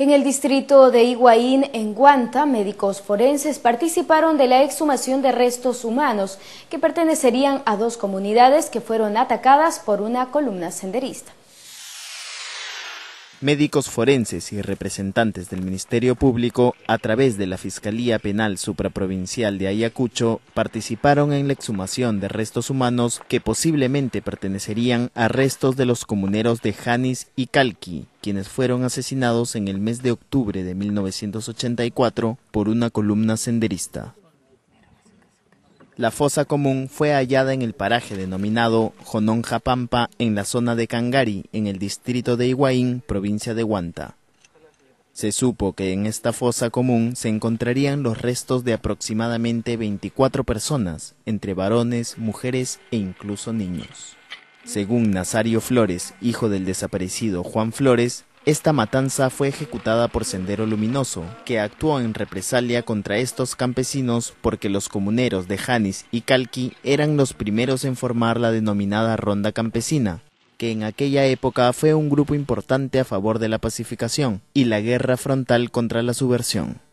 En el distrito de Higuaín, en Guanta, médicos forenses participaron de la exhumación de restos humanos que pertenecerían a dos comunidades que fueron atacadas por una columna senderista. Médicos forenses y representantes del Ministerio Público, a través de la Fiscalía Penal Supraprovincial de Ayacucho, participaron en la exhumación de restos humanos que posiblemente pertenecerían a restos de los comuneros de Janis y Calqui, quienes fueron asesinados en el mes de octubre de 1984 por una columna senderista. La fosa común fue hallada en el paraje denominado Pampa, en la zona de Cangari, en el distrito de Higuaín, provincia de Huanta. Se supo que en esta fosa común se encontrarían los restos de aproximadamente 24 personas, entre varones, mujeres e incluso niños. Según Nazario Flores, hijo del desaparecido Juan Flores, esta matanza fue ejecutada por Sendero Luminoso, que actuó en represalia contra estos campesinos porque los comuneros de Janis y Calqui eran los primeros en formar la denominada Ronda Campesina, que en aquella época fue un grupo importante a favor de la pacificación y la guerra frontal contra la subversión.